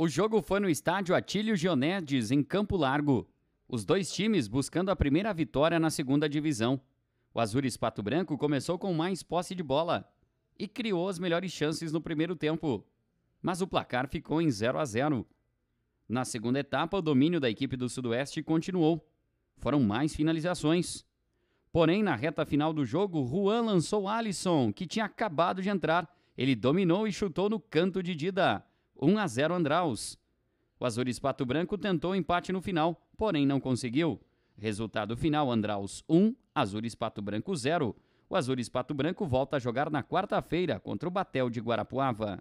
O jogo foi no estádio Atílio Gionedes, em Campo Largo. Os dois times buscando a primeira vitória na segunda divisão. O Azul Pato Branco começou com mais posse de bola e criou as melhores chances no primeiro tempo, mas o placar ficou em 0 a 0. Na segunda etapa, o domínio da equipe do Sudoeste continuou. Foram mais finalizações. Porém, na reta final do jogo, Juan lançou Alisson, que tinha acabado de entrar. Ele dominou e chutou no canto de Dida. 1 a 0 Andraus. O Azores Pato Branco tentou empate no final, porém não conseguiu. Resultado final: Andraus 1, Azures Pato Branco 0. O Azures Pato Branco volta a jogar na quarta-feira contra o Batel de Guarapuava.